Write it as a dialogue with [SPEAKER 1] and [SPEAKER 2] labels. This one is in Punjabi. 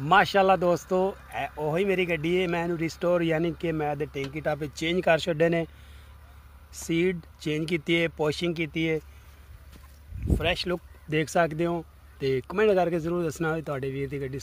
[SPEAKER 1] ਮਾਸ਼ਾਅੱਲਾ ਦੋਸਤੋ ਇਹ ਉਹੀ ਮੇਰੀ ਗੱਡੀ ਹੈ ਮੈਂ ਇਹਨੂੰ ਰੀਸਟੋਰ ਯਾਨੀ ਕਿ ਮੈਂ ਇਹਦੇ ਟੈਂਕੀ ਟਾਪੇ ਚੇਂਜ ਕਰ ਛੱਡੇ ਨੇ ਸੀਡ ਚੇਂਜ ਕੀਤੀ ਹੈ ਪੋਸ਼ਿੰਗ ਕੀਤੀ ਹੈ ਫਰੈਸ਼ ਲੁੱਕ ਦੇਖ ਸਕਦੇ ਹੋ ਤੇ ਕਮੈਂਟ ਕਰਕੇ ਜ਼ਰੂਰ ਦੱਸਣਾ ਤੁਹਾਡੇ ਵੀਰ ਦੀ ਗੱਡੀ